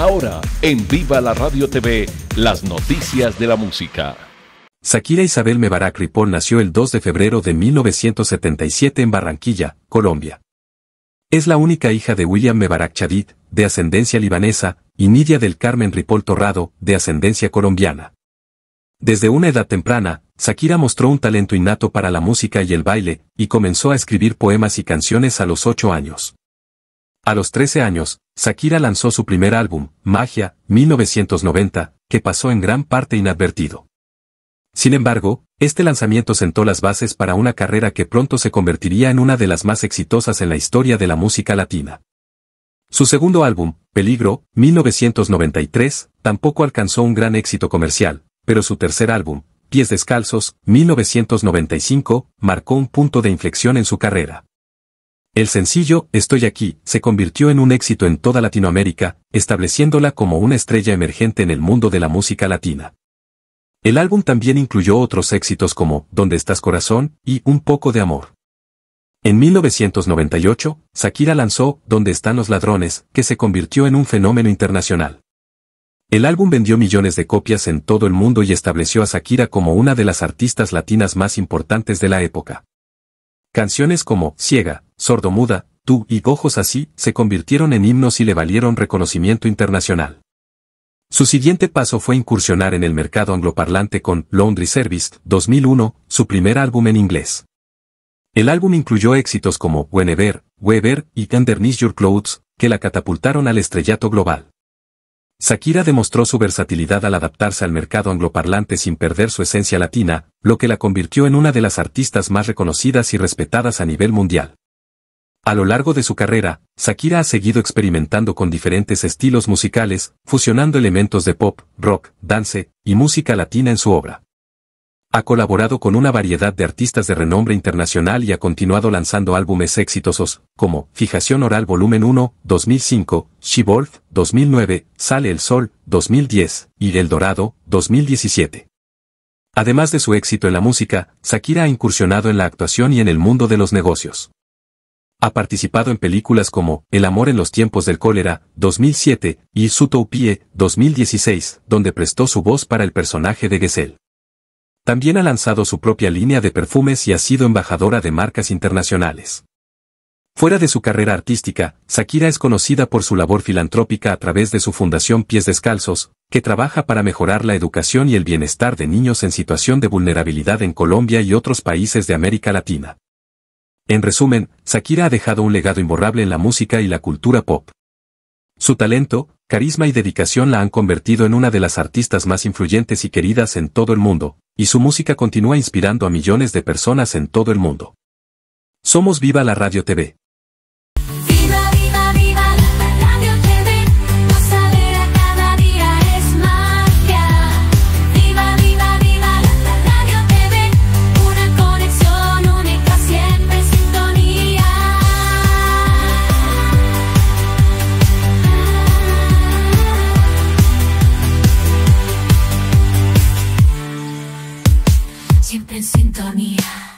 Ahora, en Viva la Radio TV, las noticias de la música. Shakira Isabel Mebarak Ripoll nació el 2 de febrero de 1977 en Barranquilla, Colombia. Es la única hija de William Mebarak Chadid, de ascendencia libanesa, y Nidia del Carmen Ripoll Torrado, de ascendencia colombiana. Desde una edad temprana, Shakira mostró un talento innato para la música y el baile, y comenzó a escribir poemas y canciones a los ocho años. A los 13 años, Shakira lanzó su primer álbum, Magia, 1990, que pasó en gran parte inadvertido. Sin embargo, este lanzamiento sentó las bases para una carrera que pronto se convertiría en una de las más exitosas en la historia de la música latina. Su segundo álbum, Peligro, 1993, tampoco alcanzó un gran éxito comercial, pero su tercer álbum, Pies Descalzos, 1995, marcó un punto de inflexión en su carrera. El sencillo, Estoy aquí, se convirtió en un éxito en toda Latinoamérica, estableciéndola como una estrella emergente en el mundo de la música latina. El álbum también incluyó otros éxitos como "Dónde estás corazón y Un poco de amor. En 1998, Shakira lanzó "Dónde están los ladrones, que se convirtió en un fenómeno internacional. El álbum vendió millones de copias en todo el mundo y estableció a Shakira como una de las artistas latinas más importantes de la época. Canciones como Ciega, Sordomuda, Tú y Ojos así se convirtieron en himnos y le valieron reconocimiento internacional. Su siguiente paso fue incursionar en el mercado angloparlante con Laundry Service 2001, su primer álbum en inglés. El álbum incluyó éxitos como Whenever, Weber y Underneath Your Clothes, que la catapultaron al estrellato global. Shakira demostró su versatilidad al adaptarse al mercado angloparlante sin perder su esencia latina, lo que la convirtió en una de las artistas más reconocidas y respetadas a nivel mundial. A lo largo de su carrera, Shakira ha seguido experimentando con diferentes estilos musicales, fusionando elementos de pop, rock, dance y música latina en su obra. Ha colaborado con una variedad de artistas de renombre internacional y ha continuado lanzando álbumes exitosos, como Fijación Oral Volumen 1, 2005, She Wolf, 2009, Sale el Sol, 2010, y El Dorado, 2017. Además de su éxito en la música, Shakira ha incursionado en la actuación y en el mundo de los negocios. Ha participado en películas como El amor en los tiempos del cólera, 2007, y Sutopie, 2016, donde prestó su voz para el personaje de Gesell. También ha lanzado su propia línea de perfumes y ha sido embajadora de marcas internacionales. Fuera de su carrera artística, Shakira es conocida por su labor filantrópica a través de su fundación Pies Descalzos, que trabaja para mejorar la educación y el bienestar de niños en situación de vulnerabilidad en Colombia y otros países de América Latina. En resumen, Shakira ha dejado un legado imborrable en la música y la cultura pop. Su talento, carisma y dedicación la han convertido en una de las artistas más influyentes y queridas en todo el mundo, y su música continúa inspirando a millones de personas en todo el mundo. Somos Viva la Radio TV. siempre en sintonía.